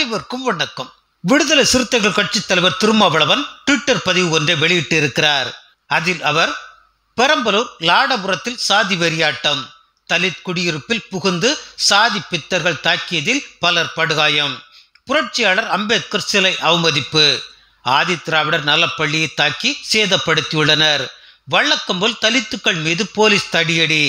அனைவருக்கும் வணக்கம் விடுதலை சிறுத்தைகள் கட்சித் தலைவர் திருமாவளவன் ட்விட்டர் பதிவு ஒன்றை வெளியிட்டிருக்கிறார் அதில் அவர் பெரம்பலூர் லாடபுரத்தில் சாதி வெறியாட்டம் தலித் குடியிருப்பில் புகுந்து சாதி பித்தர்கள் தாக்கியதில் பலர் படுகாயம் புரட்சியாளர் அம்பேத்கர் சிலை அவமதிப்பு ஆதி திராவிடர் நலப்பள்ளியை தாக்கி சேதப்படுத்தியுள்ளனர் வழக்கம் போல் தலித்துக்கள் மீது போலீஸ் தடியடி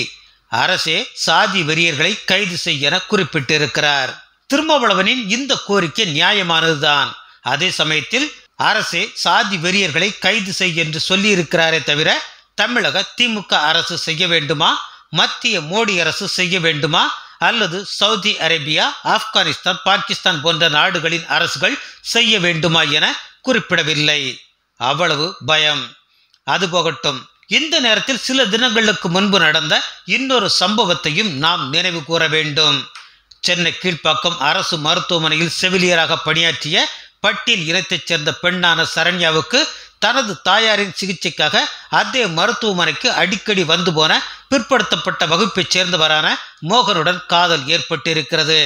அரசே சாதி வெறியர்களை கைது செய்ய குறிப்பிட்டிருக்கிறார் திருமாவளவனின் இந்த கோரிக்கை நியாயமானதுதான் அதே சமயத்தில் அரசே சாதி வெறியர்களை கைது செய் என்று சொல்லியிருக்கிறாரே தவிர தமிழக திமுக அரசு செய்ய வேண்டுமா மத்திய மோடி அரசு செய்ய வேண்டுமா அல்லது சவுதி அரேபியா ஆப்கானிஸ்தான் பாகிஸ்தான் போன்ற நாடுகளின் அரசுகள் செய்ய வேண்டுமா என குறிப்பிடவில்லை அவ்வளவு பயம் அது போகட்டும் இந்த நேரத்தில் சில தினங்களுக்கு முன்பு நடந்த இன்னொரு சம்பவத்தையும் நாம் நினைவு கூற வேண்டும் சென்னை கீழ்ப்பாக்கம் அரசு மருத்துவமனையில் செவிலியராக பணியாற்றிய பட்டியல் இனத்தைச் சேர்ந்த பெண்ணான சரண்யாவுக்கு தனது தாயாரின் சிகிச்சைக்காக அதே மருத்துவமனைக்கு அடிக்கடி வந்து போன பிற்படுத்தப்பட்ட வகுப்பைச் சேர்ந்தவரான மோகனுடன் காதல் ஏற்பட்டிருக்கிறது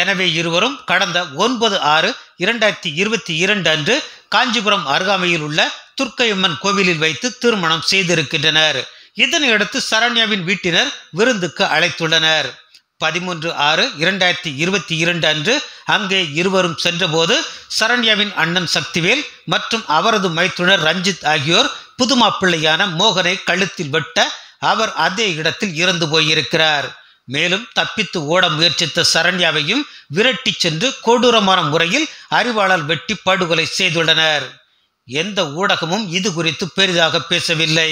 எனவே இருவரும் கடந்த ஒன்பது ஆறு இரண்டாயிரத்தி இருபத்தி இரண்டு அன்று காஞ்சிபுரம் அருகாமையில் உள்ள துர்க்கையம்மன் கோவிலில் வைத்து திருமணம் செய்திருக்கின்றனர் இதனையடுத்து சரண்யாவின் வீட்டினர் விருந்துக்கு அழைத்துள்ளனர் பதிமூன்று ஆறு இரண்டாயிரத்தி இருபத்தி இரண்டு அன்று அங்கே இருவரும் சென்றபோது சரண்யாவின் அண்ணன் சக்திவேல் மற்றும் அவரது மைத்துனர் ரஞ்சித் ஆகியோர் புது மாப்பிள்ளையான மோகனை கழுத்தில் வெட்ட அவர் அதே இடத்தில் இறந்து போயிருக்கிறார் மேலும் தப்பித்து ஓட முயற்சித்த சரண்யாவையும் விரட்டி சென்று கொடூரமான முறையில் அறிவாளர் வெட்டி படுகொலை செய்துள்ளனர் எந்த ஊடகமும் இது குறித்து பெரிதாக பேசவில்லை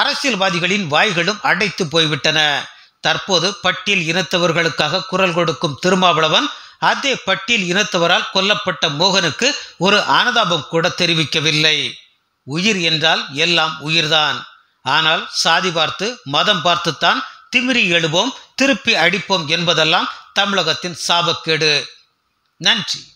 அரசியல்வாதிகளின் வாய்களும் அடைத்து போய்விட்டன தற்போது பட்டியல் இனத்தவர்களுக்காக குரல் கொடுக்கும் திருமாவளவன் அதே பட்டியல் இனத்தவரால் கொல்லப்பட்ட மோகனுக்கு ஒரு அனுதாபம் கூட தெரிவிக்கவில்லை உயிர் என்றால் எல்லாம் உயிர்தான் ஆனால் சாதி பார்த்து மதம் பார்த்துத்தான் திமிரி எழுவோம் திருப்பி அடிப்போம் என்பதெல்லாம் தமிழகத்தின் சாபக்கேடு நன்றி